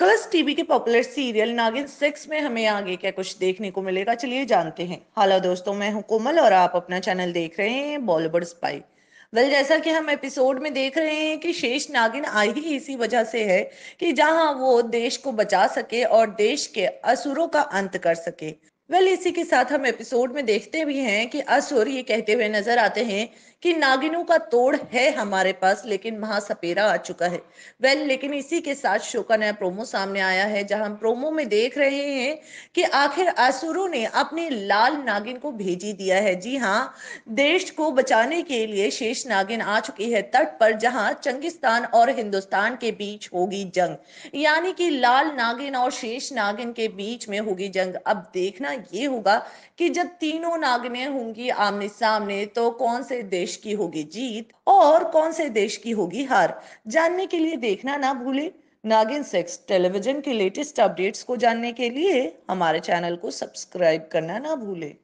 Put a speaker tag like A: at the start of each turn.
A: colours TV के popular serial Naagin six में हमें आगे क्या कुछ देखने को मिलेगा चलिए जानते हैं हेलो दोस्तों मैं हूं कोमल और आप अपना चैनल देख रहे हैं बॉलीवुड स्पाई वेल जैसा कि हम एपिसोड में देख रहे हैं कि शेष नागिन आई ही इसी वजह से है कि जहां वो देश को बचा सके और देश के असुरों का अंत कर सके वेल इसी के साथ हम एपिसोड में देखते भी हैं कि असुर ये कहते हुए नजर आते हैं कि नागिनों का तोड़ है हमारे पास लेकिन महासपेरा आ चुका है वेल well, लेकिन इसी के साथ शो का नया प्रोमो सामने आया है जहां हम प्रोमो में देख रहे हैं कि आखिर आसुरों ने अपने लाल नागिन को भेजी दिया है जी हाँ देश को बचाने के लिए शेष नागिन आ चुकी है तट पर जहां चंगिस्तान और हिंदुस्तान के बीच होगी जंग यानी कि लाल नागिन और शेष नागिन के बीच में होगी जंग अब देखना ये होगा कि जब तीनों नागिने होंगी आमने सामने तो कौन से देश देश की होगी जीत और कौन से देश की होगी हार जानने के लिए देखना ना भूले नागिन सेक्स टेलीविजन के लेटेस्ट अपडेट्स को जानने के लिए हमारे चैनल को सब्सक्राइब करना ना भूले